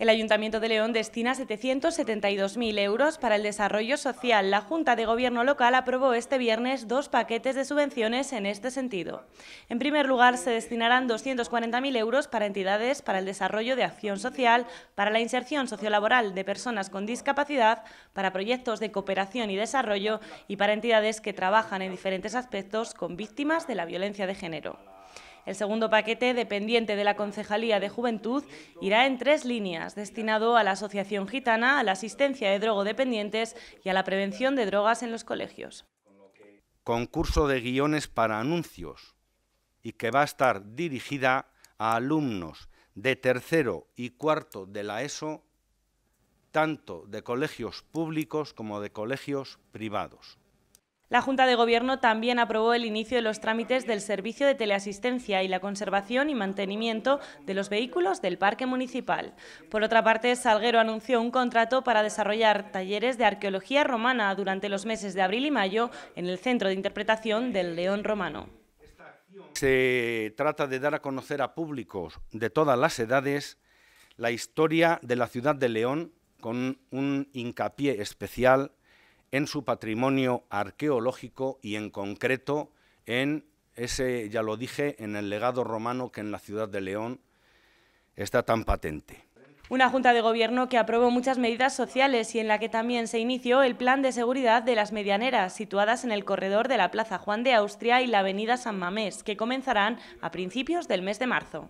El Ayuntamiento de León destina 772.000 euros para el desarrollo social. La Junta de Gobierno local aprobó este viernes dos paquetes de subvenciones en este sentido. En primer lugar, se destinarán 240.000 euros para entidades para el desarrollo de acción social, para la inserción sociolaboral de personas con discapacidad, para proyectos de cooperación y desarrollo y para entidades que trabajan en diferentes aspectos con víctimas de la violencia de género. El segundo paquete, dependiente de la Concejalía de Juventud, irá en tres líneas, destinado a la Asociación Gitana, a la asistencia de drogodependientes y a la prevención de drogas en los colegios. Concurso de guiones para anuncios y que va a estar dirigida a alumnos de tercero y cuarto de la ESO, tanto de colegios públicos como de colegios privados. La Junta de Gobierno también aprobó el inicio de los trámites del servicio de teleasistencia y la conservación y mantenimiento de los vehículos del parque municipal. Por otra parte, Salguero anunció un contrato para desarrollar talleres de arqueología romana durante los meses de abril y mayo en el Centro de Interpretación del León Romano. Se trata de dar a conocer a públicos de todas las edades la historia de la ciudad de León con un hincapié especial en su patrimonio arqueológico y en concreto en ese, ya lo dije, en el legado romano que en la ciudad de León está tan patente. Una Junta de Gobierno que aprobó muchas medidas sociales y en la que también se inició el plan de seguridad de las medianeras, situadas en el corredor de la Plaza Juan de Austria y la Avenida San Mamés, que comenzarán a principios del mes de marzo.